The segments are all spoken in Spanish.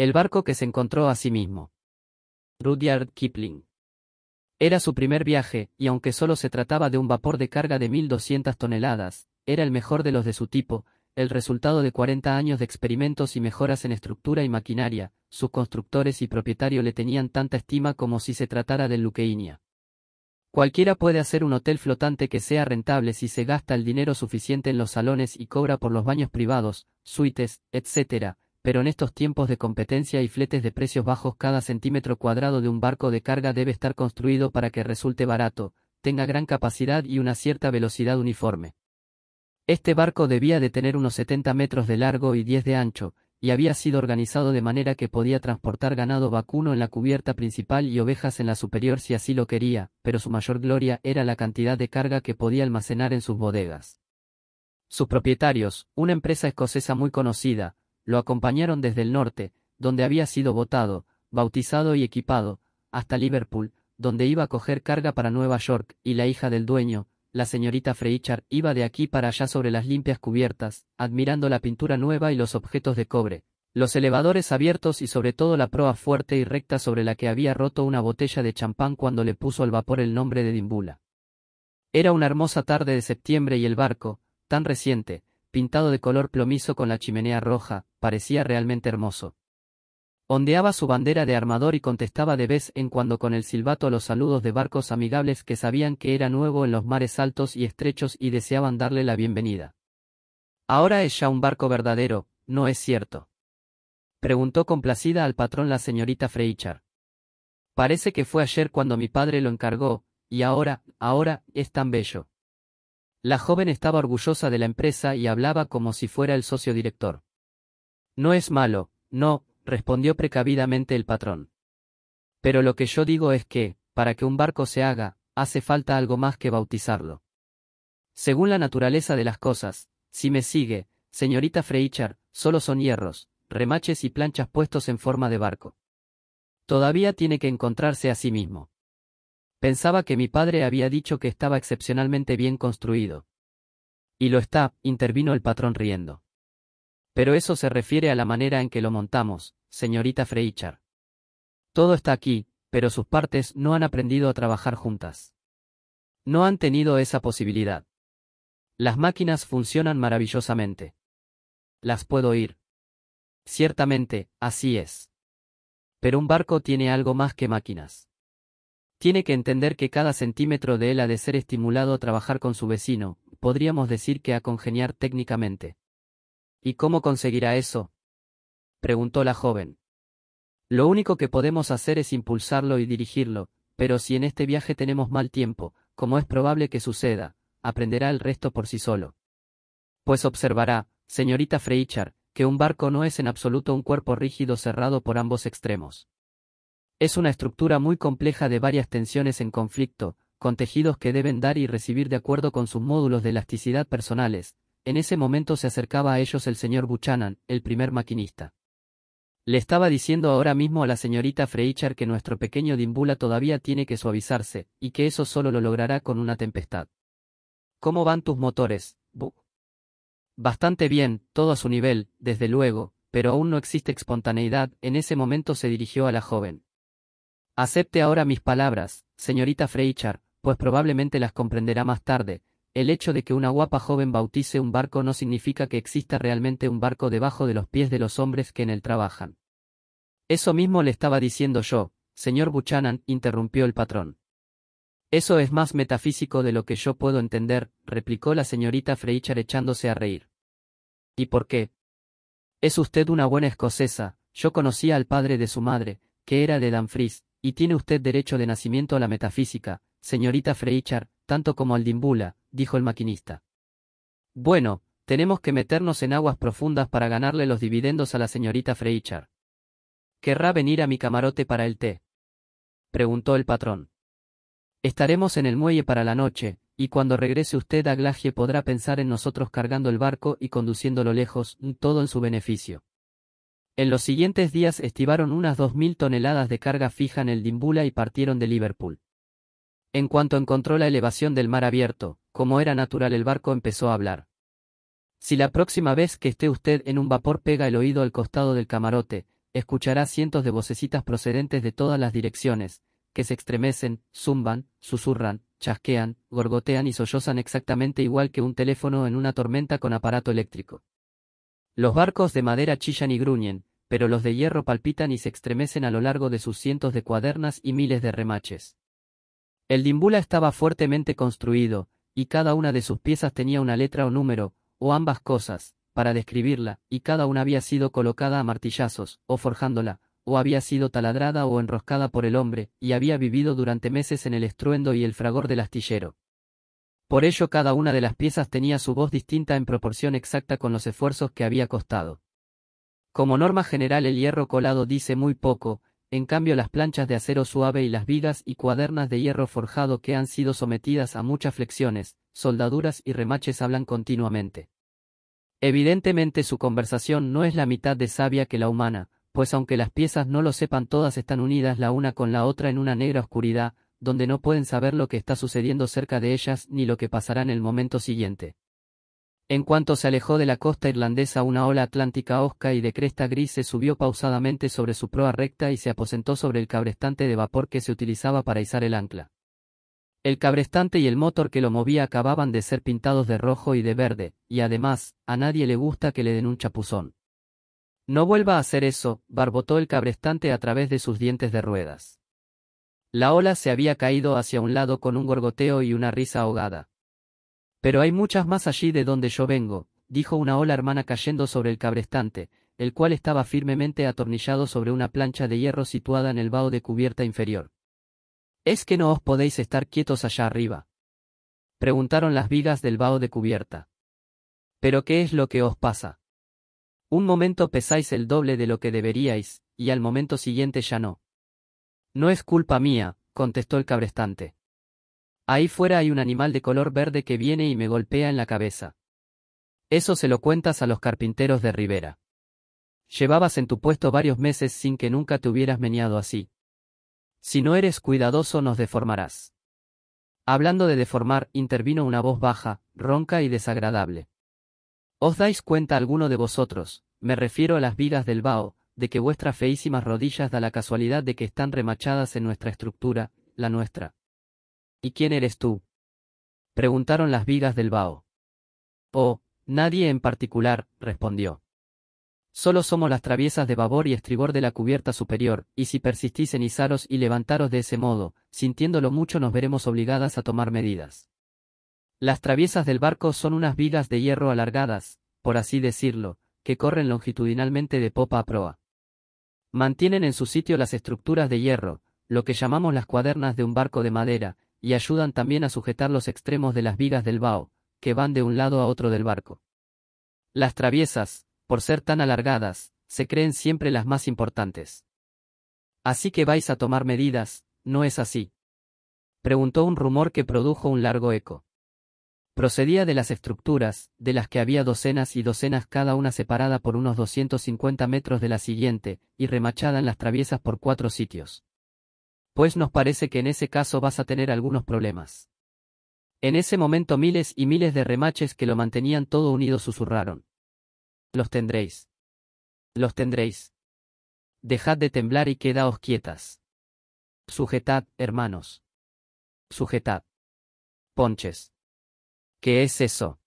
El barco que se encontró a sí mismo. Rudyard Kipling. Era su primer viaje, y aunque solo se trataba de un vapor de carga de 1.200 toneladas, era el mejor de los de su tipo, el resultado de 40 años de experimentos y mejoras en estructura y maquinaria, sus constructores y propietario le tenían tanta estima como si se tratara del Luqueinia. Cualquiera puede hacer un hotel flotante que sea rentable si se gasta el dinero suficiente en los salones y cobra por los baños privados, suites, etc., pero en estos tiempos de competencia y fletes de precios bajos cada centímetro cuadrado de un barco de carga debe estar construido para que resulte barato, tenga gran capacidad y una cierta velocidad uniforme. Este barco debía de tener unos 70 metros de largo y 10 de ancho, y había sido organizado de manera que podía transportar ganado vacuno en la cubierta principal y ovejas en la superior si así lo quería, pero su mayor gloria era la cantidad de carga que podía almacenar en sus bodegas. Sus propietarios, una empresa escocesa muy conocida, lo acompañaron desde el norte, donde había sido votado, bautizado y equipado, hasta Liverpool, donde iba a coger carga para Nueva York, y la hija del dueño, la señorita Freichard, iba de aquí para allá sobre las limpias cubiertas, admirando la pintura nueva y los objetos de cobre, los elevadores abiertos y sobre todo la proa fuerte y recta sobre la que había roto una botella de champán cuando le puso al vapor el nombre de Dimbula. Era una hermosa tarde de septiembre y el barco, tan reciente, pintado de color plomizo con la chimenea roja, parecía realmente hermoso. Ondeaba su bandera de armador y contestaba de vez en cuando con el silbato a los saludos de barcos amigables que sabían que era nuevo en los mares altos y estrechos y deseaban darle la bienvenida. Ahora es ya un barco verdadero, ¿no es cierto? Preguntó complacida al patrón la señorita Freichar. Parece que fue ayer cuando mi padre lo encargó, y ahora, ahora, es tan bello. La joven estaba orgullosa de la empresa y hablaba como si fuera el socio director. No es malo, no, respondió precavidamente el patrón. Pero lo que yo digo es que, para que un barco se haga, hace falta algo más que bautizarlo. Según la naturaleza de las cosas, si me sigue, señorita Freichard, solo son hierros, remaches y planchas puestos en forma de barco. Todavía tiene que encontrarse a sí mismo. Pensaba que mi padre había dicho que estaba excepcionalmente bien construido. Y lo está, intervino el patrón riendo. Pero eso se refiere a la manera en que lo montamos, señorita Freichar. Todo está aquí, pero sus partes no han aprendido a trabajar juntas. No han tenido esa posibilidad. Las máquinas funcionan maravillosamente. Las puedo ir. Ciertamente, así es. Pero un barco tiene algo más que máquinas. Tiene que entender que cada centímetro de él ha de ser estimulado a trabajar con su vecino, podríamos decir que a congeniar técnicamente. ¿Y cómo conseguirá eso? preguntó la joven. Lo único que podemos hacer es impulsarlo y dirigirlo, pero si en este viaje tenemos mal tiempo, como es probable que suceda, aprenderá el resto por sí solo. Pues observará, señorita Freichard, que un barco no es en absoluto un cuerpo rígido cerrado por ambos extremos. Es una estructura muy compleja de varias tensiones en conflicto, con tejidos que deben dar y recibir de acuerdo con sus módulos de elasticidad personales. En ese momento se acercaba a ellos el señor Buchanan, el primer maquinista. Le estaba diciendo ahora mismo a la señorita Freichar que nuestro pequeño Dimbula todavía tiene que suavizarse, y que eso solo lo logrará con una tempestad. ¿Cómo van tus motores, Bu? Bastante bien, todo a su nivel, desde luego, pero aún no existe espontaneidad, en ese momento se dirigió a la joven. Acepte ahora mis palabras, señorita freychar pues probablemente las comprenderá más tarde. El hecho de que una guapa joven bautice un barco no significa que exista realmente un barco debajo de los pies de los hombres que en él trabajan. Eso mismo le estaba diciendo yo, señor Buchanan, interrumpió el patrón. Eso es más metafísico de lo que yo puedo entender, replicó la señorita freychar echándose a reír. ¿Y por qué? Es usted una buena escocesa, yo conocía al padre de su madre, que era de Danfries, y tiene usted derecho de nacimiento a la metafísica, señorita Freichar, tanto como al Dimbula, dijo el maquinista. Bueno, tenemos que meternos en aguas profundas para ganarle los dividendos a la señorita Freichar. ¿Querrá venir a mi camarote para el té? preguntó el patrón. Estaremos en el muelle para la noche, y cuando regrese usted a Glagie podrá pensar en nosotros cargando el barco y conduciéndolo lejos, todo en su beneficio. En los siguientes días estivaron unas 2.000 toneladas de carga fija en el Dimbula y partieron de Liverpool. En cuanto encontró la elevación del mar abierto, como era natural el barco empezó a hablar. Si la próxima vez que esté usted en un vapor pega el oído al costado del camarote, escuchará cientos de vocecitas procedentes de todas las direcciones, que se estremecen, zumban, susurran, chasquean, gorgotean y sollozan exactamente igual que un teléfono en una tormenta con aparato eléctrico. Los barcos de madera chillan y gruñen, pero los de hierro palpitan y se estremecen a lo largo de sus cientos de cuadernas y miles de remaches. El dimbula estaba fuertemente construido, y cada una de sus piezas tenía una letra o número, o ambas cosas, para describirla, y cada una había sido colocada a martillazos, o forjándola, o había sido taladrada o enroscada por el hombre, y había vivido durante meses en el estruendo y el fragor del astillero. Por ello cada una de las piezas tenía su voz distinta en proporción exacta con los esfuerzos que había costado. Como norma general el hierro colado dice muy poco, en cambio las planchas de acero suave y las vigas y cuadernas de hierro forjado que han sido sometidas a muchas flexiones, soldaduras y remaches hablan continuamente. Evidentemente su conversación no es la mitad de sabia que la humana, pues aunque las piezas no lo sepan todas están unidas la una con la otra en una negra oscuridad, donde no pueden saber lo que está sucediendo cerca de ellas ni lo que pasará en el momento siguiente. En cuanto se alejó de la costa irlandesa una ola atlántica osca y de cresta gris se subió pausadamente sobre su proa recta y se aposentó sobre el cabrestante de vapor que se utilizaba para izar el ancla. El cabrestante y el motor que lo movía acababan de ser pintados de rojo y de verde, y además, a nadie le gusta que le den un chapuzón. No vuelva a hacer eso, barbotó el cabrestante a través de sus dientes de ruedas. La ola se había caído hacia un lado con un gorgoteo y una risa ahogada. Pero hay muchas más allí de donde yo vengo, dijo una ola hermana cayendo sobre el cabrestante, el cual estaba firmemente atornillado sobre una plancha de hierro situada en el vaho de cubierta inferior. ¿Es que no os podéis estar quietos allá arriba? Preguntaron las vigas del vaho de cubierta. ¿Pero qué es lo que os pasa? Un momento pesáis el doble de lo que deberíais, y al momento siguiente ya no. No es culpa mía, contestó el cabrestante. Ahí fuera hay un animal de color verde que viene y me golpea en la cabeza. Eso se lo cuentas a los carpinteros de Rivera. Llevabas en tu puesto varios meses sin que nunca te hubieras meneado así. Si no eres cuidadoso nos deformarás. Hablando de deformar, intervino una voz baja, ronca y desagradable. ¿Os dais cuenta alguno de vosotros? Me refiero a las vigas del bao? de que vuestras feísimas rodillas da la casualidad de que están remachadas en nuestra estructura, la nuestra. ¿Y quién eres tú? preguntaron las vigas del vaho. Oh, nadie en particular, respondió. Solo somos las traviesas de babor y estribor de la cubierta superior, y si persistís en izaros y levantaros de ese modo, sintiéndolo mucho nos veremos obligadas a tomar medidas. Las traviesas del barco son unas vigas de hierro alargadas, por así decirlo, que corren longitudinalmente de popa a proa. Mantienen en su sitio las estructuras de hierro, lo que llamamos las cuadernas de un barco de madera, y ayudan también a sujetar los extremos de las vigas del bao, que van de un lado a otro del barco. Las traviesas, por ser tan alargadas, se creen siempre las más importantes. Así que vais a tomar medidas, ¿no es así? Preguntó un rumor que produjo un largo eco procedía de las estructuras, de las que había docenas y docenas cada una separada por unos 250 metros de la siguiente, y remachada en las traviesas por cuatro sitios. Pues nos parece que en ese caso vas a tener algunos problemas. En ese momento miles y miles de remaches que lo mantenían todo unido susurraron. Los tendréis. Los tendréis. Dejad de temblar y quedaos quietas. Sujetad, hermanos. Sujetad. Ponches. ¿Qué es eso?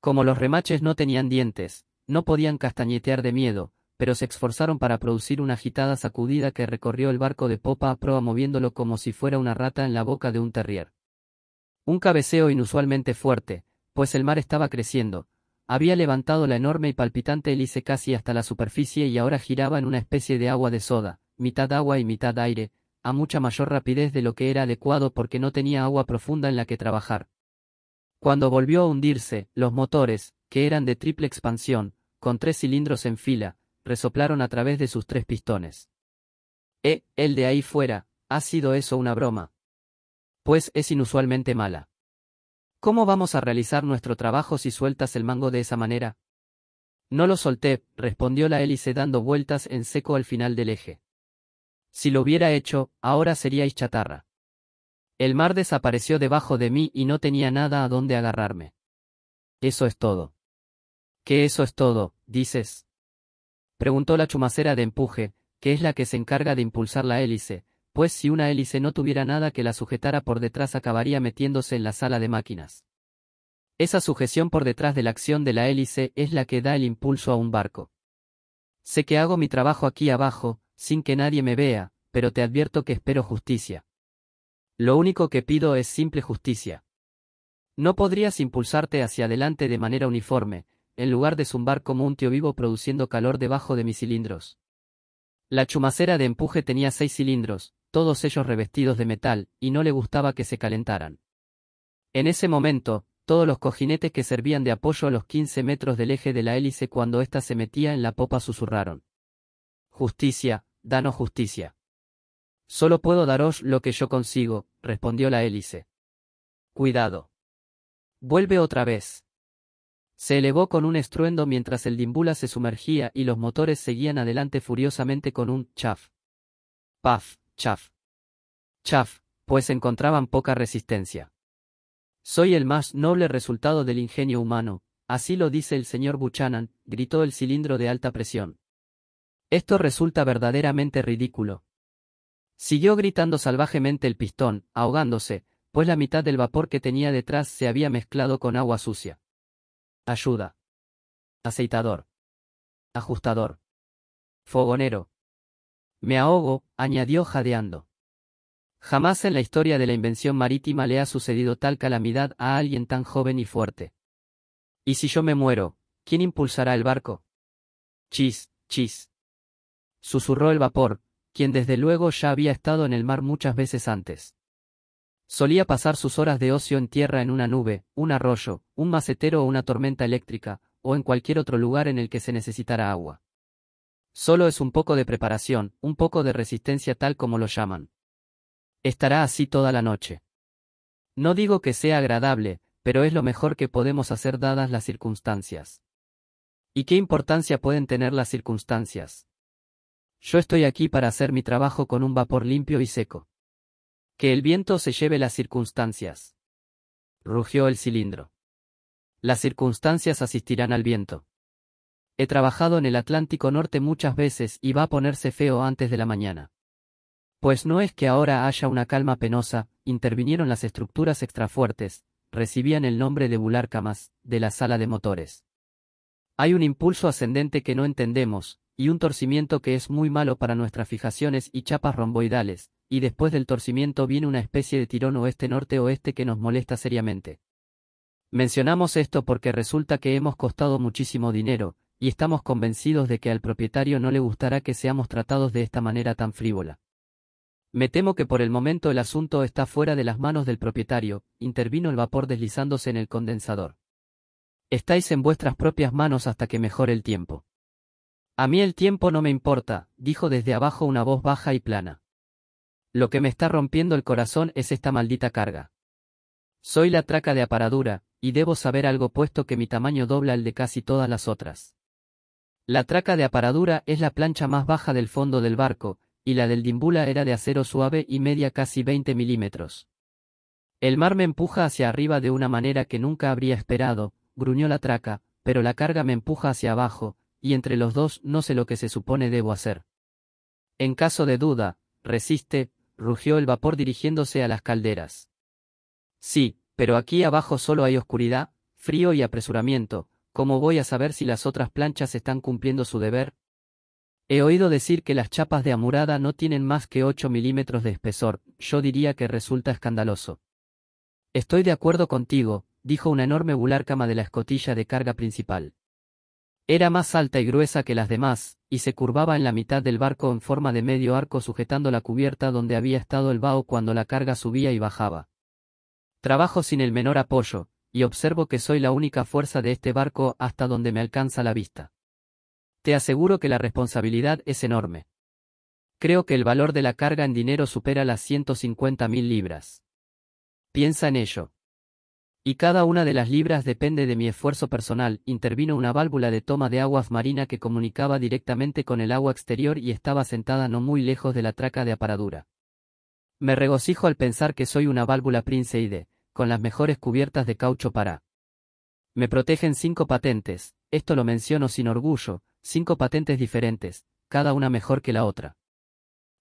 Como los remaches no tenían dientes, no podían castañetear de miedo, pero se esforzaron para producir una agitada sacudida que recorrió el barco de popa a proa moviéndolo como si fuera una rata en la boca de un terrier. Un cabeceo inusualmente fuerte, pues el mar estaba creciendo, había levantado la enorme y palpitante hélice casi hasta la superficie y ahora giraba en una especie de agua de soda, mitad agua y mitad aire, a mucha mayor rapidez de lo que era adecuado porque no tenía agua profunda en la que trabajar. Cuando volvió a hundirse, los motores, que eran de triple expansión, con tres cilindros en fila, resoplaron a través de sus tres pistones. Eh, el de ahí fuera, ¿ha sido eso una broma? Pues es inusualmente mala. ¿Cómo vamos a realizar nuestro trabajo si sueltas el mango de esa manera? No lo solté, respondió la hélice dando vueltas en seco al final del eje. Si lo hubiera hecho, ahora seríais chatarra. El mar desapareció debajo de mí y no tenía nada a donde agarrarme. Eso es todo. ¿Qué eso es todo, dices? Preguntó la chumacera de empuje, que es la que se encarga de impulsar la hélice, pues si una hélice no tuviera nada que la sujetara por detrás acabaría metiéndose en la sala de máquinas. Esa sujeción por detrás de la acción de la hélice es la que da el impulso a un barco. Sé que hago mi trabajo aquí abajo, sin que nadie me vea, pero te advierto que espero justicia. Lo único que pido es simple justicia. No podrías impulsarte hacia adelante de manera uniforme, en lugar de zumbar como un tío vivo produciendo calor debajo de mis cilindros. La chumacera de empuje tenía seis cilindros, todos ellos revestidos de metal, y no le gustaba que se calentaran. En ese momento, todos los cojinetes que servían de apoyo a los 15 metros del eje de la hélice cuando ésta se metía en la popa susurraron. Justicia, danos justicia. Solo puedo daros lo que yo consigo, respondió la hélice. Cuidado. Vuelve otra vez. Se elevó con un estruendo mientras el dimbula se sumergía y los motores seguían adelante furiosamente con un chaf. Paf, chaf. Chaf, pues encontraban poca resistencia. Soy el más noble resultado del ingenio humano, así lo dice el señor Buchanan, gritó el cilindro de alta presión. Esto resulta verdaderamente ridículo, Siguió gritando salvajemente el pistón, ahogándose, pues la mitad del vapor que tenía detrás se había mezclado con agua sucia. Ayuda. Aceitador. Ajustador. Fogonero. Me ahogo, añadió jadeando. Jamás en la historia de la invención marítima le ha sucedido tal calamidad a alguien tan joven y fuerte. ¿Y si yo me muero, quién impulsará el barco? Chis, chis. Susurró el vapor, quien desde luego ya había estado en el mar muchas veces antes. Solía pasar sus horas de ocio en tierra en una nube, un arroyo, un macetero o una tormenta eléctrica, o en cualquier otro lugar en el que se necesitara agua. Solo es un poco de preparación, un poco de resistencia tal como lo llaman. Estará así toda la noche. No digo que sea agradable, pero es lo mejor que podemos hacer dadas las circunstancias. ¿Y qué importancia pueden tener las circunstancias? Yo estoy aquí para hacer mi trabajo con un vapor limpio y seco. Que el viento se lleve las circunstancias. Rugió el cilindro. Las circunstancias asistirán al viento. He trabajado en el Atlántico Norte muchas veces y va a ponerse feo antes de la mañana. Pues no es que ahora haya una calma penosa, intervinieron las estructuras extrafuertes, recibían el nombre de bulárcamas, de la sala de motores. Hay un impulso ascendente que no entendemos, y un torcimiento que es muy malo para nuestras fijaciones y chapas romboidales, y después del torcimiento viene una especie de tirón oeste-norte-oeste que nos molesta seriamente. Mencionamos esto porque resulta que hemos costado muchísimo dinero, y estamos convencidos de que al propietario no le gustará que seamos tratados de esta manera tan frívola. Me temo que por el momento el asunto está fuera de las manos del propietario, intervino el vapor deslizándose en el condensador. Estáis en vuestras propias manos hasta que mejore el tiempo. A mí el tiempo no me importa, dijo desde abajo una voz baja y plana. Lo que me está rompiendo el corazón es esta maldita carga. Soy la traca de aparadura, y debo saber algo puesto que mi tamaño dobla el de casi todas las otras. La traca de aparadura es la plancha más baja del fondo del barco, y la del Dimbula era de acero suave y media casi 20 milímetros. El mar me empuja hacia arriba de una manera que nunca habría esperado, gruñó la traca, pero la carga me empuja hacia abajo, y entre los dos no sé lo que se supone debo hacer. En caso de duda, resiste, rugió el vapor dirigiéndose a las calderas. Sí, pero aquí abajo solo hay oscuridad, frío y apresuramiento, ¿cómo voy a saber si las otras planchas están cumpliendo su deber? He oído decir que las chapas de amurada no tienen más que 8 milímetros de espesor, yo diría que resulta escandaloso. Estoy de acuerdo contigo, dijo una enorme bularcama de la escotilla de carga principal. Era más alta y gruesa que las demás, y se curvaba en la mitad del barco en forma de medio arco sujetando la cubierta donde había estado el vaho cuando la carga subía y bajaba. Trabajo sin el menor apoyo, y observo que soy la única fuerza de este barco hasta donde me alcanza la vista. Te aseguro que la responsabilidad es enorme. Creo que el valor de la carga en dinero supera las mil libras. Piensa en ello y cada una de las libras depende de mi esfuerzo personal, intervino una válvula de toma de agua marina que comunicaba directamente con el agua exterior y estaba sentada no muy lejos de la traca de aparadura. Me regocijo al pensar que soy una válvula Prince con las mejores cubiertas de caucho para. Me protegen cinco patentes, esto lo menciono sin orgullo, cinco patentes diferentes, cada una mejor que la otra.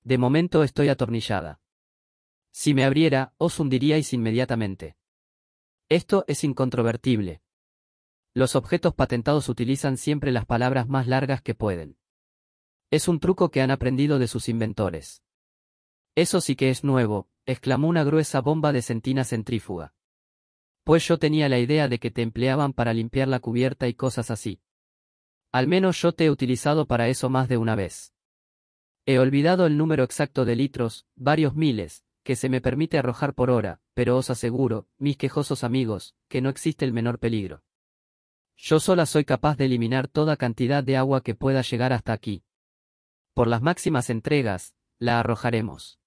De momento estoy atornillada. Si me abriera, os hundiríais inmediatamente. Esto es incontrovertible. Los objetos patentados utilizan siempre las palabras más largas que pueden. Es un truco que han aprendido de sus inventores. Eso sí que es nuevo, exclamó una gruesa bomba de centina centrífuga. Pues yo tenía la idea de que te empleaban para limpiar la cubierta y cosas así. Al menos yo te he utilizado para eso más de una vez. He olvidado el número exacto de litros, varios miles, que se me permite arrojar por hora, pero os aseguro, mis quejosos amigos, que no existe el menor peligro. Yo sola soy capaz de eliminar toda cantidad de agua que pueda llegar hasta aquí. Por las máximas entregas, la arrojaremos.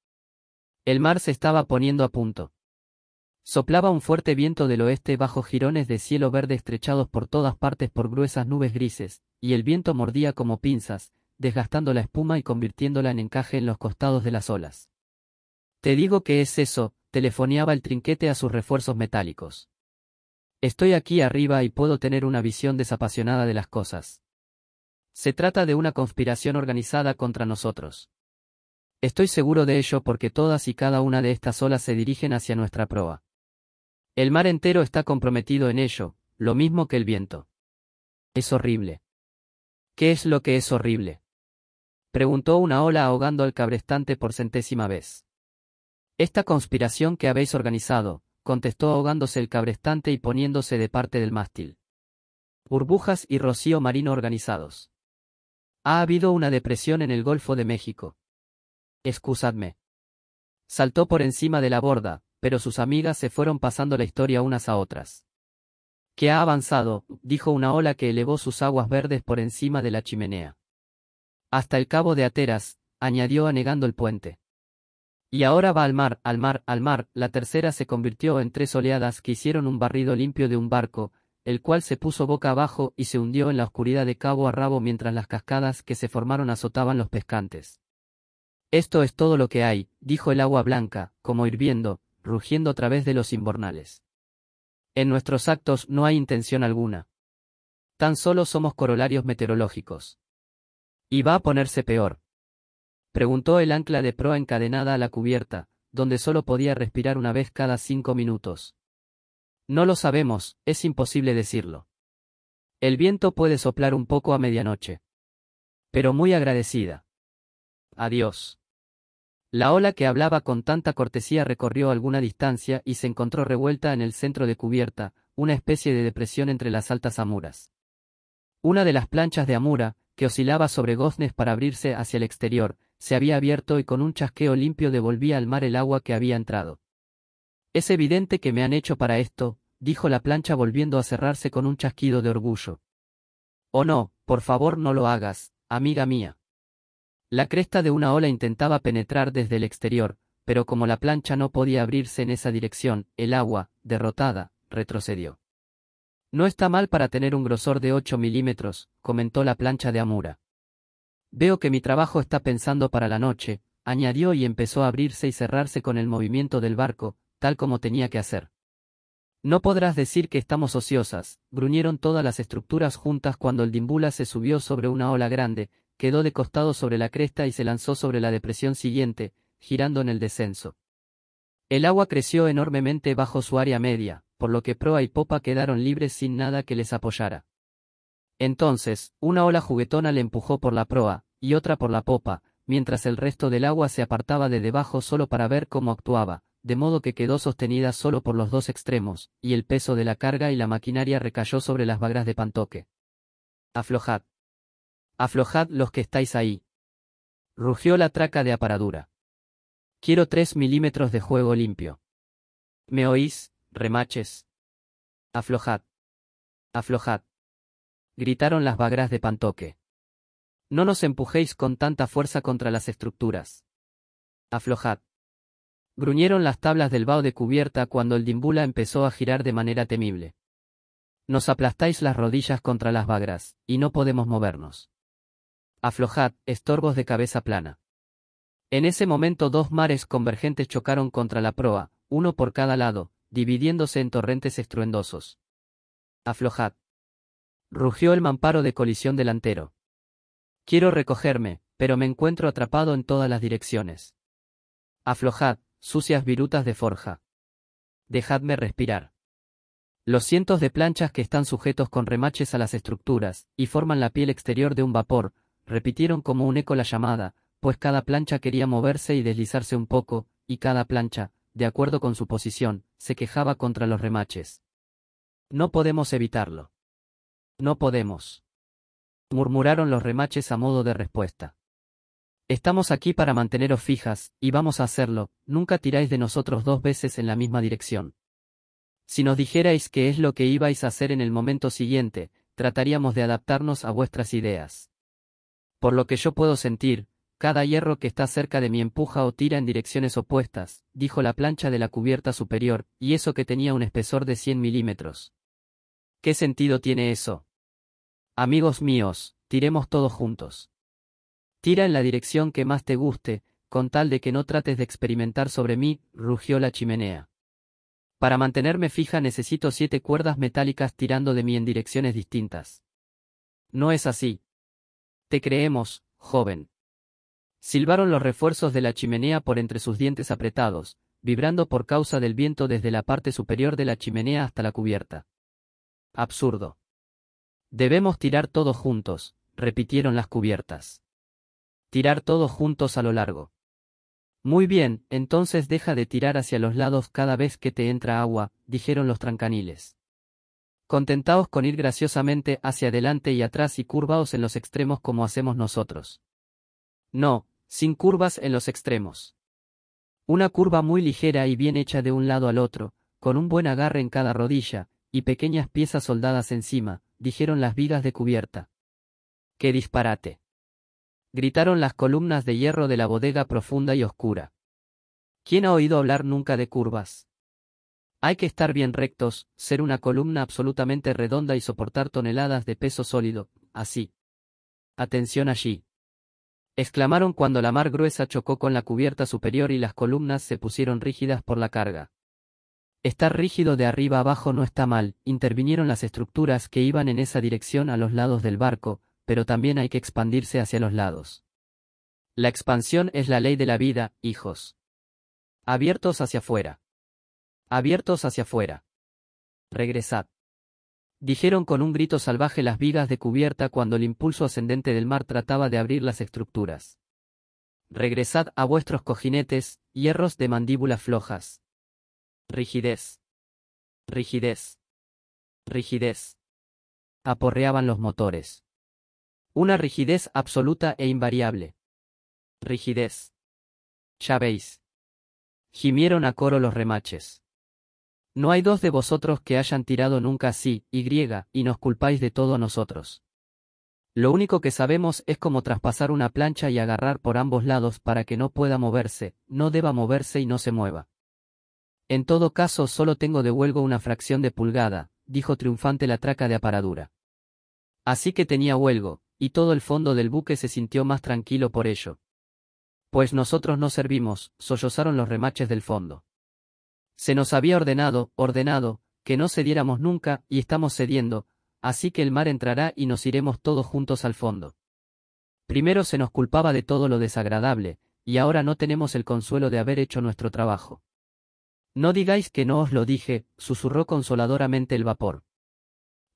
El mar se estaba poniendo a punto. Soplaba un fuerte viento del oeste bajo jirones de cielo verde estrechados por todas partes por gruesas nubes grises, y el viento mordía como pinzas, desgastando la espuma y convirtiéndola en encaje en los costados de las olas. Te digo que es eso, telefoneaba el trinquete a sus refuerzos metálicos. Estoy aquí arriba y puedo tener una visión desapasionada de las cosas. Se trata de una conspiración organizada contra nosotros. Estoy seguro de ello porque todas y cada una de estas olas se dirigen hacia nuestra proa. El mar entero está comprometido en ello, lo mismo que el viento. Es horrible. ¿Qué es lo que es horrible? Preguntó una ola ahogando al cabrestante por centésima vez. Esta conspiración que habéis organizado, contestó ahogándose el cabrestante y poniéndose de parte del mástil. Burbujas y rocío marino organizados. Ha habido una depresión en el Golfo de México. Excusadme. Saltó por encima de la borda, pero sus amigas se fueron pasando la historia unas a otras. «¿Qué ha avanzado, dijo una ola que elevó sus aguas verdes por encima de la chimenea. Hasta el cabo de Ateras, añadió anegando el puente. Y ahora va al mar, al mar, al mar. La tercera se convirtió en tres oleadas que hicieron un barrido limpio de un barco, el cual se puso boca abajo y se hundió en la oscuridad de cabo a rabo mientras las cascadas que se formaron azotaban los pescantes. Esto es todo lo que hay, dijo el agua blanca, como hirviendo, rugiendo a través de los imbornales. En nuestros actos no hay intención alguna. Tan solo somos corolarios meteorológicos. Y va a ponerse peor. Preguntó el ancla de proa encadenada a la cubierta, donde solo podía respirar una vez cada cinco minutos. No lo sabemos, es imposible decirlo. El viento puede soplar un poco a medianoche. Pero muy agradecida. Adiós. La ola que hablaba con tanta cortesía recorrió alguna distancia y se encontró revuelta en el centro de cubierta, una especie de depresión entre las altas amuras. Una de las planchas de amura, que oscilaba sobre goznes para abrirse hacia el exterior, se había abierto y con un chasqueo limpio devolvía al mar el agua que había entrado. Es evidente que me han hecho para esto, dijo la plancha volviendo a cerrarse con un chasquido de orgullo. Oh no, por favor no lo hagas, amiga mía. La cresta de una ola intentaba penetrar desde el exterior, pero como la plancha no podía abrirse en esa dirección, el agua, derrotada, retrocedió. No está mal para tener un grosor de 8 milímetros, comentó la plancha de Amura. Veo que mi trabajo está pensando para la noche, añadió y empezó a abrirse y cerrarse con el movimiento del barco, tal como tenía que hacer. No podrás decir que estamos ociosas, gruñeron todas las estructuras juntas cuando el dimbula se subió sobre una ola grande, quedó de costado sobre la cresta y se lanzó sobre la depresión siguiente, girando en el descenso. El agua creció enormemente bajo su área media, por lo que proa y popa quedaron libres sin nada que les apoyara. Entonces, una ola juguetona le empujó por la proa, y otra por la popa, mientras el resto del agua se apartaba de debajo solo para ver cómo actuaba, de modo que quedó sostenida solo por los dos extremos, y el peso de la carga y la maquinaria recayó sobre las vagras de Pantoque. Aflojad. Aflojad los que estáis ahí. Rugió la traca de aparadura. Quiero tres milímetros de juego limpio. ¿Me oís, remaches? Aflojad. Aflojad gritaron las bagras de Pantoque. No nos empujéis con tanta fuerza contra las estructuras. Aflojad. Gruñeron las tablas del bao de cubierta cuando el dimbula empezó a girar de manera temible. Nos aplastáis las rodillas contra las bagras, y no podemos movernos. Aflojad, estorbos de cabeza plana. En ese momento dos mares convergentes chocaron contra la proa, uno por cada lado, dividiéndose en torrentes estruendosos. Aflojad. Rugió el mamparo de colisión delantero. Quiero recogerme, pero me encuentro atrapado en todas las direcciones. Aflojad, sucias virutas de forja. Dejadme respirar. Los cientos de planchas que están sujetos con remaches a las estructuras, y forman la piel exterior de un vapor, repitieron como un eco la llamada, pues cada plancha quería moverse y deslizarse un poco, y cada plancha, de acuerdo con su posición, se quejaba contra los remaches. No podemos evitarlo. No podemos. Murmuraron los remaches a modo de respuesta. Estamos aquí para manteneros fijas, y vamos a hacerlo, nunca tiráis de nosotros dos veces en la misma dirección. Si nos dijerais qué es lo que ibais a hacer en el momento siguiente, trataríamos de adaptarnos a vuestras ideas. Por lo que yo puedo sentir, cada hierro que está cerca de mí empuja o tira en direcciones opuestas, dijo la plancha de la cubierta superior, y eso que tenía un espesor de 100 milímetros. ¿Qué sentido tiene eso? Amigos míos, tiremos todos juntos. Tira en la dirección que más te guste, con tal de que no trates de experimentar sobre mí, rugió la chimenea. Para mantenerme fija necesito siete cuerdas metálicas tirando de mí en direcciones distintas. No es así. Te creemos, joven. Silbaron los refuerzos de la chimenea por entre sus dientes apretados, vibrando por causa del viento desde la parte superior de la chimenea hasta la cubierta. Absurdo. Debemos tirar todos juntos, repitieron las cubiertas. Tirar todos juntos a lo largo. Muy bien, entonces deja de tirar hacia los lados cada vez que te entra agua, dijeron los trancaniles. Contentaos con ir graciosamente hacia adelante y atrás y curvaos en los extremos como hacemos nosotros. No, sin curvas en los extremos. Una curva muy ligera y bien hecha de un lado al otro, con un buen agarre en cada rodilla, y pequeñas piezas soldadas encima, dijeron las vigas de cubierta. ¡Qué disparate! gritaron las columnas de hierro de la bodega profunda y oscura. ¿Quién ha oído hablar nunca de curvas? Hay que estar bien rectos, ser una columna absolutamente redonda y soportar toneladas de peso sólido, así. Atención allí. Exclamaron cuando la mar gruesa chocó con la cubierta superior y las columnas se pusieron rígidas por la carga. Estar rígido de arriba abajo no está mal, intervinieron las estructuras que iban en esa dirección a los lados del barco, pero también hay que expandirse hacia los lados. La expansión es la ley de la vida, hijos. Abiertos hacia afuera. Abiertos hacia afuera. Regresad. Dijeron con un grito salvaje las vigas de cubierta cuando el impulso ascendente del mar trataba de abrir las estructuras. Regresad a vuestros cojinetes, hierros de mandíbulas flojas. Rigidez. Rigidez. Rigidez. Aporreaban los motores. Una rigidez absoluta e invariable. Rigidez. Ya veis. Gimieron a coro los remaches. No hay dos de vosotros que hayan tirado nunca así, y griega, y nos culpáis de todo a nosotros. Lo único que sabemos es cómo traspasar una plancha y agarrar por ambos lados para que no pueda moverse, no deba moverse y no se mueva. En todo caso solo tengo de huelgo una fracción de pulgada, dijo triunfante la traca de aparadura. Así que tenía huelgo, y todo el fondo del buque se sintió más tranquilo por ello. Pues nosotros no servimos, sollozaron los remaches del fondo. Se nos había ordenado, ordenado, que no cediéramos nunca, y estamos cediendo, así que el mar entrará y nos iremos todos juntos al fondo. Primero se nos culpaba de todo lo desagradable, y ahora no tenemos el consuelo de haber hecho nuestro trabajo. No digáis que no os lo dije, susurró consoladoramente el vapor.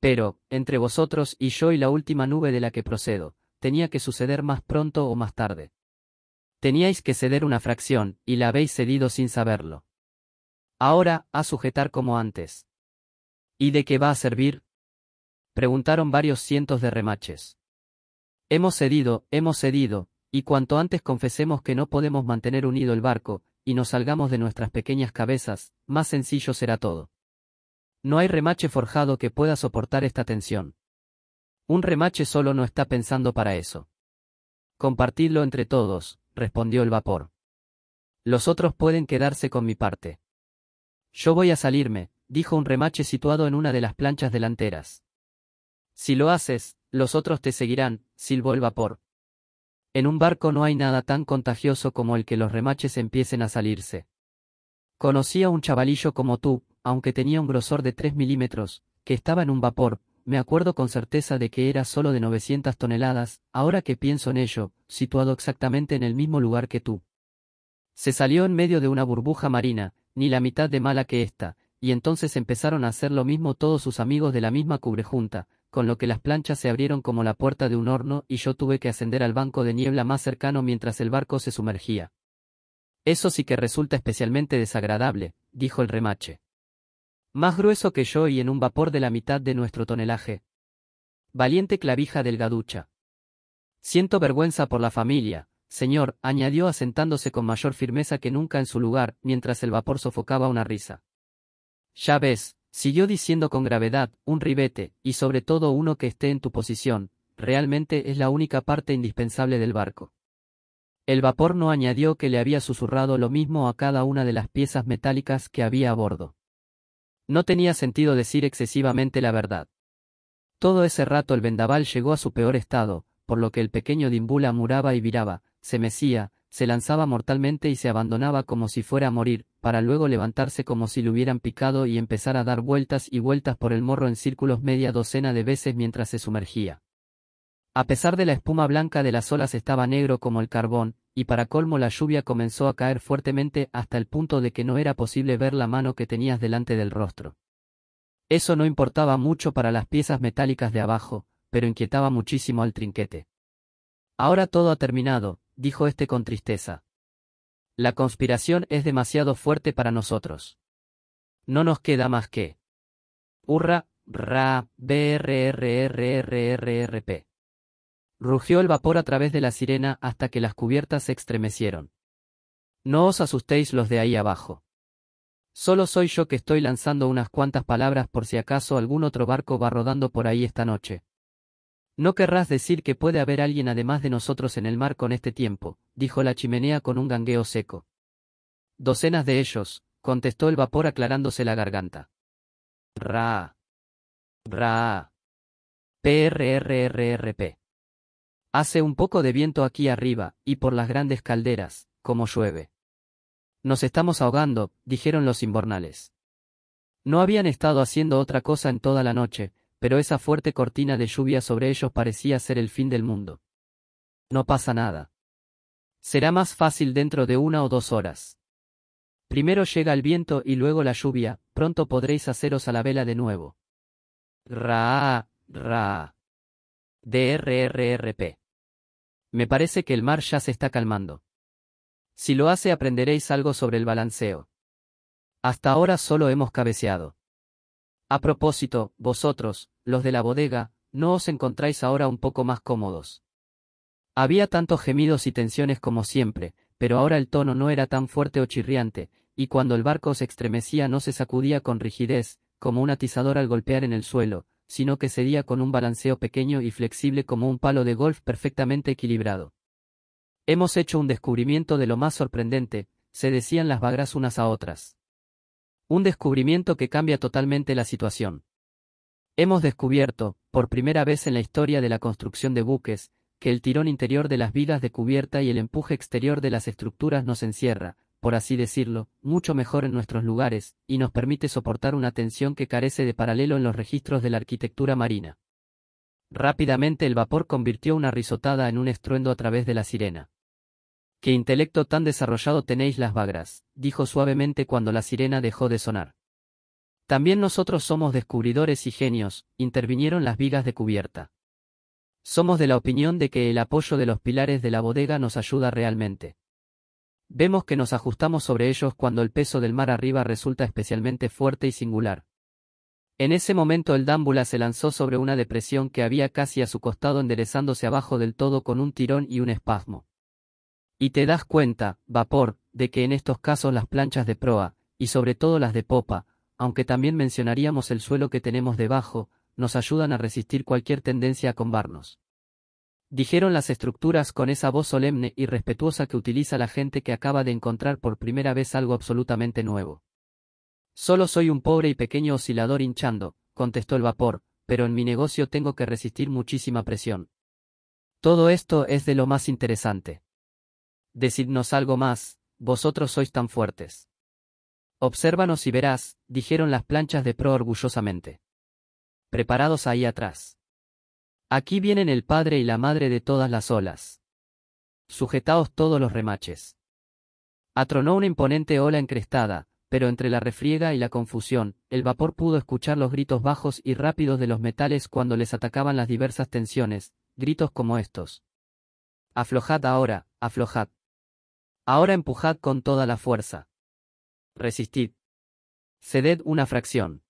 Pero, entre vosotros y yo y la última nube de la que procedo, tenía que suceder más pronto o más tarde. Teníais que ceder una fracción, y la habéis cedido sin saberlo. Ahora, a sujetar como antes. ¿Y de qué va a servir? Preguntaron varios cientos de remaches. Hemos cedido, hemos cedido, y cuanto antes confesemos que no podemos mantener unido el barco, y nos salgamos de nuestras pequeñas cabezas, más sencillo será todo. No hay remache forjado que pueda soportar esta tensión. Un remache solo no está pensando para eso. Compartidlo entre todos, respondió el vapor. Los otros pueden quedarse con mi parte. Yo voy a salirme, dijo un remache situado en una de las planchas delanteras. Si lo haces, los otros te seguirán, silbó el vapor. En un barco no hay nada tan contagioso como el que los remaches empiecen a salirse. Conocí a un chavalillo como tú, aunque tenía un grosor de 3 milímetros, que estaba en un vapor, me acuerdo con certeza de que era solo de 900 toneladas, ahora que pienso en ello, situado exactamente en el mismo lugar que tú. Se salió en medio de una burbuja marina, ni la mitad de mala que ésta, y entonces empezaron a hacer lo mismo todos sus amigos de la misma cubrejunta, con lo que las planchas se abrieron como la puerta de un horno y yo tuve que ascender al banco de niebla más cercano mientras el barco se sumergía. Eso sí que resulta especialmente desagradable, dijo el remache. Más grueso que yo y en un vapor de la mitad de nuestro tonelaje. Valiente clavija delgaducha. Siento vergüenza por la familia, señor, añadió asentándose con mayor firmeza que nunca en su lugar, mientras el vapor sofocaba una risa. Ya ves, Siguió diciendo con gravedad, un ribete, y sobre todo uno que esté en tu posición, realmente es la única parte indispensable del barco. El vapor no añadió que le había susurrado lo mismo a cada una de las piezas metálicas que había a bordo. No tenía sentido decir excesivamente la verdad. Todo ese rato el vendaval llegó a su peor estado, por lo que el pequeño Dimbula muraba y viraba, se mecía, se lanzaba mortalmente y se abandonaba como si fuera a morir, para luego levantarse como si lo hubieran picado y empezar a dar vueltas y vueltas por el morro en círculos media docena de veces mientras se sumergía. A pesar de la espuma blanca de las olas estaba negro como el carbón, y para colmo la lluvia comenzó a caer fuertemente hasta el punto de que no era posible ver la mano que tenías delante del rostro. Eso no importaba mucho para las piezas metálicas de abajo, pero inquietaba muchísimo al trinquete. Ahora todo ha terminado, dijo este con tristeza. La conspiración es demasiado fuerte para nosotros. No nos queda más que. Hurra, ra, brrrrrrrp. Rugió el vapor a través de la sirena hasta que las cubiertas se estremecieron. No os asustéis los de ahí abajo. Solo soy yo que estoy lanzando unas cuantas palabras por si acaso algún otro barco va rodando por ahí esta noche. No querrás decir que puede haber alguien además de nosotros en el mar con este tiempo, dijo la chimenea con un gangueo seco. Docenas de ellos, contestó el vapor aclarándose la garganta. Ra. Ra. PRRRRP. Hace un poco de viento aquí arriba, y por las grandes calderas, como llueve. Nos estamos ahogando, dijeron los inbornales. No habían estado haciendo otra cosa en toda la noche, pero esa fuerte cortina de lluvia sobre ellos parecía ser el fin del mundo. No pasa nada. Será más fácil dentro de una o dos horas. Primero llega el viento y luego la lluvia, pronto podréis haceros a la vela de nuevo. Ra, ra. DRRRP. Me parece que el mar ya se está calmando. Si lo hace aprenderéis algo sobre el balanceo. Hasta ahora solo hemos cabeceado. A propósito, vosotros, los de la bodega, no os encontráis ahora un poco más cómodos. Había tantos gemidos y tensiones como siempre, pero ahora el tono no era tan fuerte o chirriante, y cuando el barco se estremecía no se sacudía con rigidez, como un atizador al golpear en el suelo, sino que cedía con un balanceo pequeño y flexible como un palo de golf perfectamente equilibrado. Hemos hecho un descubrimiento de lo más sorprendente, se decían las vagras unas a otras. Un descubrimiento que cambia totalmente la situación. Hemos descubierto, por primera vez en la historia de la construcción de buques, que el tirón interior de las vigas de cubierta y el empuje exterior de las estructuras nos encierra, por así decirlo, mucho mejor en nuestros lugares, y nos permite soportar una tensión que carece de paralelo en los registros de la arquitectura marina. Rápidamente el vapor convirtió una risotada en un estruendo a través de la sirena. Qué intelecto tan desarrollado tenéis las vagras dijo suavemente cuando la sirena dejó de sonar. También nosotros somos descubridores y genios, intervinieron las vigas de cubierta. Somos de la opinión de que el apoyo de los pilares de la bodega nos ayuda realmente. Vemos que nos ajustamos sobre ellos cuando el peso del mar arriba resulta especialmente fuerte y singular. En ese momento el dámbula se lanzó sobre una depresión que había casi a su costado enderezándose abajo del todo con un tirón y un espasmo. Y te das cuenta, vapor, de que en estos casos las planchas de proa, y sobre todo las de popa, aunque también mencionaríamos el suelo que tenemos debajo, nos ayudan a resistir cualquier tendencia a combarnos. Dijeron las estructuras con esa voz solemne y respetuosa que utiliza la gente que acaba de encontrar por primera vez algo absolutamente nuevo. Solo soy un pobre y pequeño oscilador hinchando, contestó el vapor, pero en mi negocio tengo que resistir muchísima presión. Todo esto es de lo más interesante decidnos algo más, vosotros sois tan fuertes. Obsérvanos y verás, dijeron las planchas de pro orgullosamente. Preparados ahí atrás. Aquí vienen el padre y la madre de todas las olas. Sujetaos todos los remaches. Atronó una imponente ola encrestada, pero entre la refriega y la confusión, el vapor pudo escuchar los gritos bajos y rápidos de los metales cuando les atacaban las diversas tensiones, gritos como estos. Aflojad ahora, aflojad. Ahora empujad con toda la fuerza. Resistid. Ceded una fracción.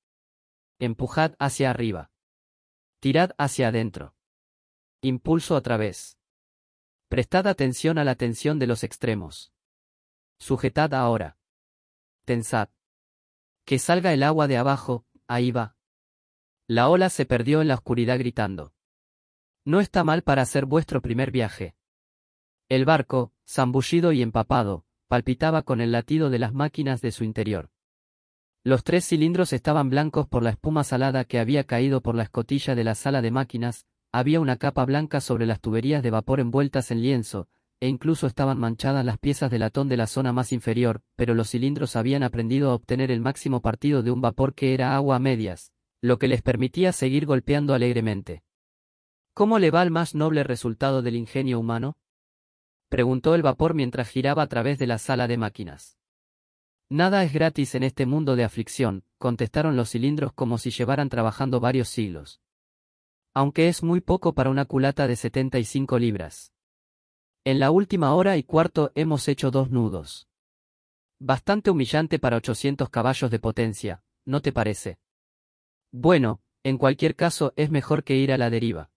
Empujad hacia arriba. Tirad hacia adentro. Impulso a través. Prestad atención a la tensión de los extremos. Sujetad ahora. Tensad. Que salga el agua de abajo, ahí va. La ola se perdió en la oscuridad gritando. No está mal para hacer vuestro primer viaje. El barco, zambullido y empapado, palpitaba con el latido de las máquinas de su interior. Los tres cilindros estaban blancos por la espuma salada que había caído por la escotilla de la sala de máquinas, había una capa blanca sobre las tuberías de vapor envueltas en lienzo, e incluso estaban manchadas las piezas de latón de la zona más inferior, pero los cilindros habían aprendido a obtener el máximo partido de un vapor que era agua a medias, lo que les permitía seguir golpeando alegremente. ¿Cómo le va el más noble resultado del ingenio humano? preguntó el vapor mientras giraba a través de la sala de máquinas. Nada es gratis en este mundo de aflicción, contestaron los cilindros como si llevaran trabajando varios siglos. Aunque es muy poco para una culata de 75 libras. En la última hora y cuarto hemos hecho dos nudos. Bastante humillante para 800 caballos de potencia, ¿no te parece? Bueno, en cualquier caso es mejor que ir a la deriva.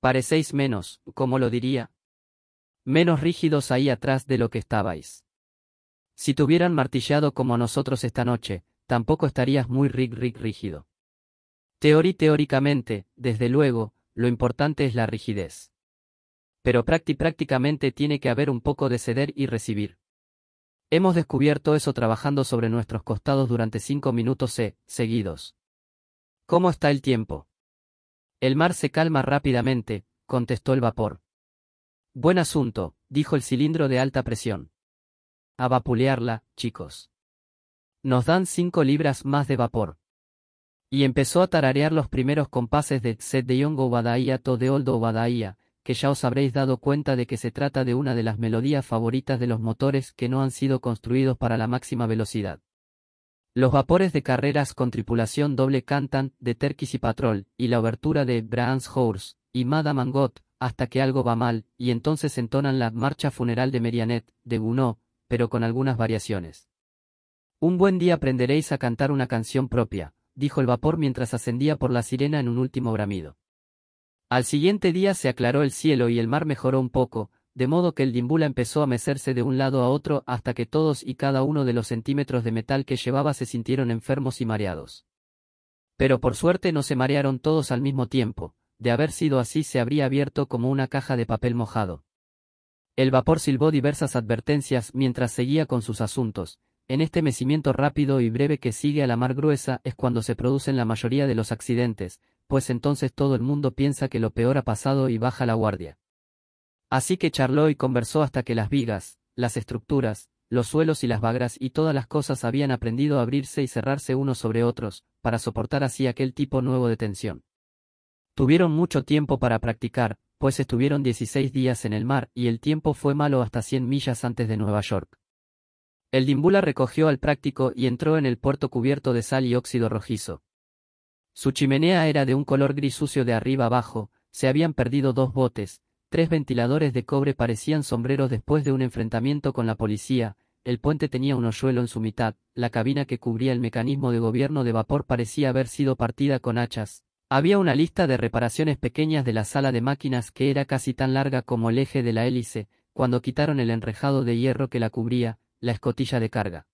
Parecéis menos, como lo diría, menos rígidos ahí atrás de lo que estabais. Si tuvieran martillado como nosotros esta noche, tampoco estarías muy rig rig rígido. Teorí teóricamente, desde luego, lo importante es la rigidez. Pero prácticamente tiene que haber un poco de ceder y recibir. Hemos descubierto eso trabajando sobre nuestros costados durante cinco minutos eh, seguidos. ¿Cómo está el tiempo? El mar se calma rápidamente, contestó el vapor. Buen asunto, dijo el cilindro de alta presión. A vapulearla, chicos. Nos dan cinco libras más de vapor. Y empezó a tararear los primeros compases de Set de Yongo Badaía To de Oldo Badaía, que ya os habréis dado cuenta de que se trata de una de las melodías favoritas de los motores que no han sido construidos para la máxima velocidad. Los vapores de carreras con tripulación doble cantan, de Terquis y Patrol, y la obertura de Brahms Horse, y Madame Mangot hasta que algo va mal, y entonces entonan la marcha funeral de Merianet, de Gounod, pero con algunas variaciones. Un buen día aprenderéis a cantar una canción propia, dijo el vapor mientras ascendía por la sirena en un último bramido. Al siguiente día se aclaró el cielo y el mar mejoró un poco, de modo que el dimbula empezó a mecerse de un lado a otro hasta que todos y cada uno de los centímetros de metal que llevaba se sintieron enfermos y mareados. Pero por suerte no se marearon todos al mismo tiempo, de haber sido así se habría abierto como una caja de papel mojado. El vapor silbó diversas advertencias mientras seguía con sus asuntos. En este mecimiento rápido y breve que sigue a la mar gruesa es cuando se producen la mayoría de los accidentes, pues entonces todo el mundo piensa que lo peor ha pasado y baja la guardia. Así que charló y conversó hasta que las vigas, las estructuras, los suelos y las bagras y todas las cosas habían aprendido a abrirse y cerrarse unos sobre otros, para soportar así aquel tipo nuevo de tensión. Tuvieron mucho tiempo para practicar, pues estuvieron 16 días en el mar y el tiempo fue malo hasta 100 millas antes de Nueva York. El Dimbula recogió al práctico y entró en el puerto cubierto de sal y óxido rojizo. Su chimenea era de un color gris sucio de arriba abajo, se habían perdido dos botes, tres ventiladores de cobre parecían sombreros después de un enfrentamiento con la policía, el puente tenía un hoyuelo en su mitad, la cabina que cubría el mecanismo de gobierno de vapor parecía haber sido partida con hachas, había una lista de reparaciones pequeñas de la sala de máquinas que era casi tan larga como el eje de la hélice, cuando quitaron el enrejado de hierro que la cubría, la escotilla de carga.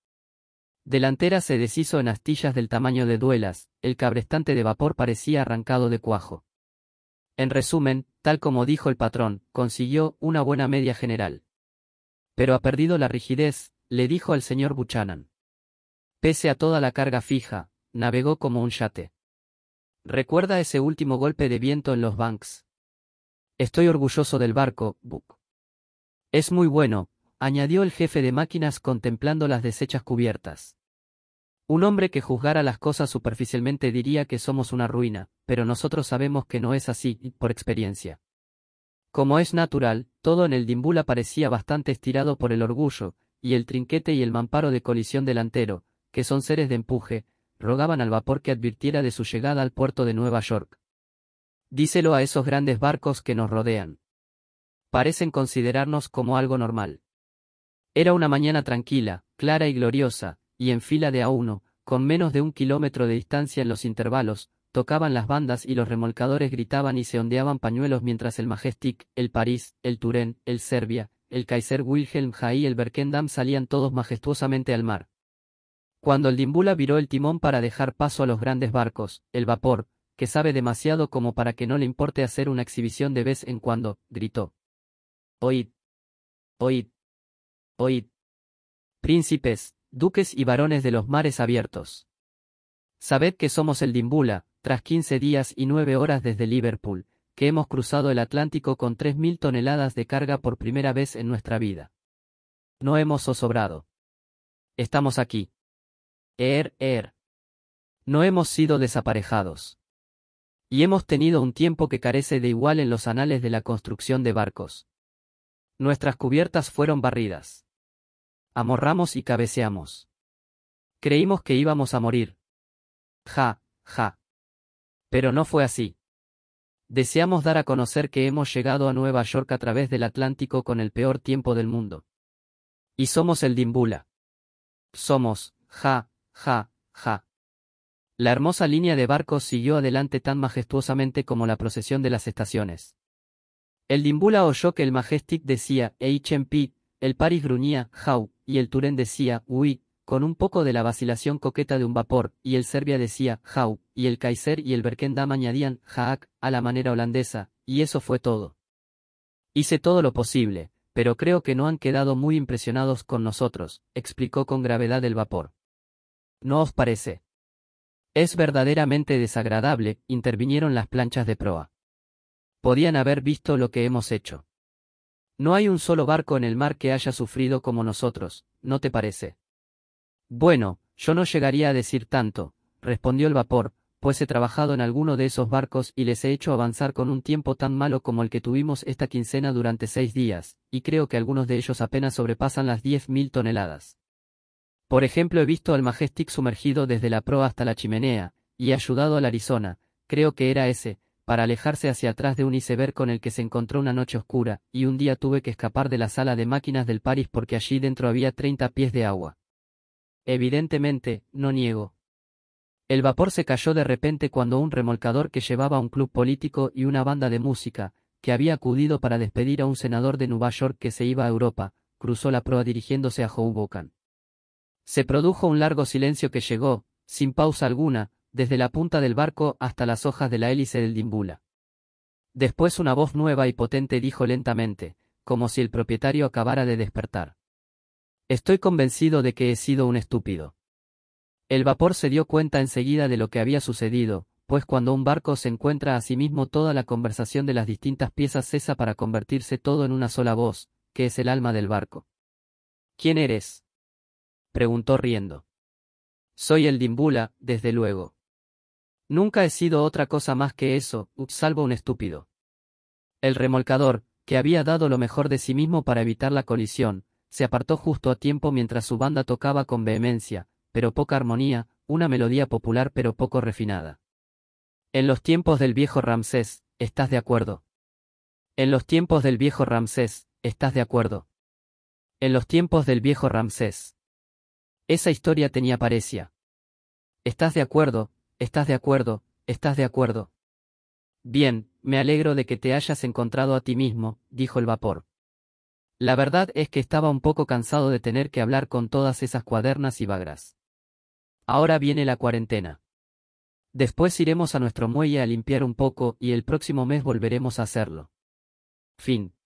Delantera se deshizo en astillas del tamaño de duelas, el cabrestante de vapor parecía arrancado de cuajo. En resumen, tal como dijo el patrón, consiguió una buena media general. Pero ha perdido la rigidez, le dijo al señor Buchanan. Pese a toda la carga fija, navegó como un yate. Recuerda ese último golpe de viento en los banks. Estoy orgulloso del barco, Buck. Es muy bueno, añadió el jefe de máquinas contemplando las deshechas cubiertas. Un hombre que juzgara las cosas superficialmente diría que somos una ruina, pero nosotros sabemos que no es así, por experiencia. Como es natural, todo en el Dimbula parecía bastante estirado por el orgullo, y el trinquete y el mamparo de colisión delantero, que son seres de empuje, rogaban al vapor que advirtiera de su llegada al puerto de Nueva York. Díselo a esos grandes barcos que nos rodean. Parecen considerarnos como algo normal. Era una mañana tranquila, clara y gloriosa, y en fila de a uno, con menos de un kilómetro de distancia en los intervalos, tocaban las bandas y los remolcadores gritaban y se ondeaban pañuelos mientras el Majestic, el París, el Turén, el Serbia, el Kaiser Wilhelm Jai y el Berkendam salían todos majestuosamente al mar. Cuando el Dimbula viró el timón para dejar paso a los grandes barcos, el vapor, que sabe demasiado como para que no le importe hacer una exhibición de vez en cuando, gritó. Oíd. Oíd. Oíd. Príncipes, duques y varones de los mares abiertos. Sabed que somos el Dimbula, tras quince días y nueve horas desde Liverpool, que hemos cruzado el Atlántico con tres mil toneladas de carga por primera vez en nuestra vida. No hemos zozobrado. Estamos aquí. Er, er. No hemos sido desaparejados. Y hemos tenido un tiempo que carece de igual en los anales de la construcción de barcos. Nuestras cubiertas fueron barridas. Amorramos y cabeceamos. Creímos que íbamos a morir. Ja, ja. Pero no fue así. Deseamos dar a conocer que hemos llegado a Nueva York a través del Atlántico con el peor tiempo del mundo. Y somos el Dimbula. Somos, ja, Ja, ja. La hermosa línea de barcos siguió adelante tan majestuosamente como la procesión de las estaciones. El Dimbula oyó que el Majestic decía hmp el Paris gruñía jau, y el Turén decía Ui, con un poco de la vacilación coqueta de un vapor, y el Serbia decía jau, y el Kaiser y el Berkendam añadían Jaak, a la manera holandesa, y eso fue todo. Hice todo lo posible, pero creo que no han quedado muy impresionados con nosotros, explicó con gravedad el vapor. ¿No os parece? Es verdaderamente desagradable, intervinieron las planchas de proa. Podían haber visto lo que hemos hecho. No hay un solo barco en el mar que haya sufrido como nosotros, ¿no te parece? Bueno, yo no llegaría a decir tanto, respondió el vapor, pues he trabajado en alguno de esos barcos y les he hecho avanzar con un tiempo tan malo como el que tuvimos esta quincena durante seis días, y creo que algunos de ellos apenas sobrepasan las diez mil toneladas. Por ejemplo, he visto al Majestic sumergido desde la proa hasta la chimenea, y ayudado al Arizona, creo que era ese, para alejarse hacia atrás de un iceberg con el que se encontró una noche oscura, y un día tuve que escapar de la sala de máquinas del Paris porque allí dentro había 30 pies de agua. Evidentemente, no niego. El vapor se cayó de repente cuando un remolcador que llevaba un club político y una banda de música, que había acudido para despedir a un senador de Nueva York que se iba a Europa, cruzó la proa dirigiéndose a Hoboken. Se produjo un largo silencio que llegó, sin pausa alguna, desde la punta del barco hasta las hojas de la hélice del dimbula. Después una voz nueva y potente dijo lentamente, como si el propietario acabara de despertar. Estoy convencido de que he sido un estúpido. El vapor se dio cuenta enseguida de lo que había sucedido, pues cuando un barco se encuentra a sí mismo toda la conversación de las distintas piezas cesa para convertirse todo en una sola voz, que es el alma del barco. ¿Quién eres? preguntó riendo. Soy el Dimbula, desde luego. Nunca he sido otra cosa más que eso, salvo un estúpido. El remolcador, que había dado lo mejor de sí mismo para evitar la colisión, se apartó justo a tiempo mientras su banda tocaba con vehemencia, pero poca armonía, una melodía popular pero poco refinada. En los tiempos del viejo Ramsés, ¿estás de acuerdo? En los tiempos del viejo Ramsés, ¿estás de acuerdo? En los tiempos del viejo Ramsés. Esa historia tenía parecia. ¿Estás de acuerdo? ¿Estás de acuerdo? ¿Estás de acuerdo? Bien, me alegro de que te hayas encontrado a ti mismo, dijo el vapor. La verdad es que estaba un poco cansado de tener que hablar con todas esas cuadernas y vagras. Ahora viene la cuarentena. Después iremos a nuestro muelle a limpiar un poco y el próximo mes volveremos a hacerlo. Fin.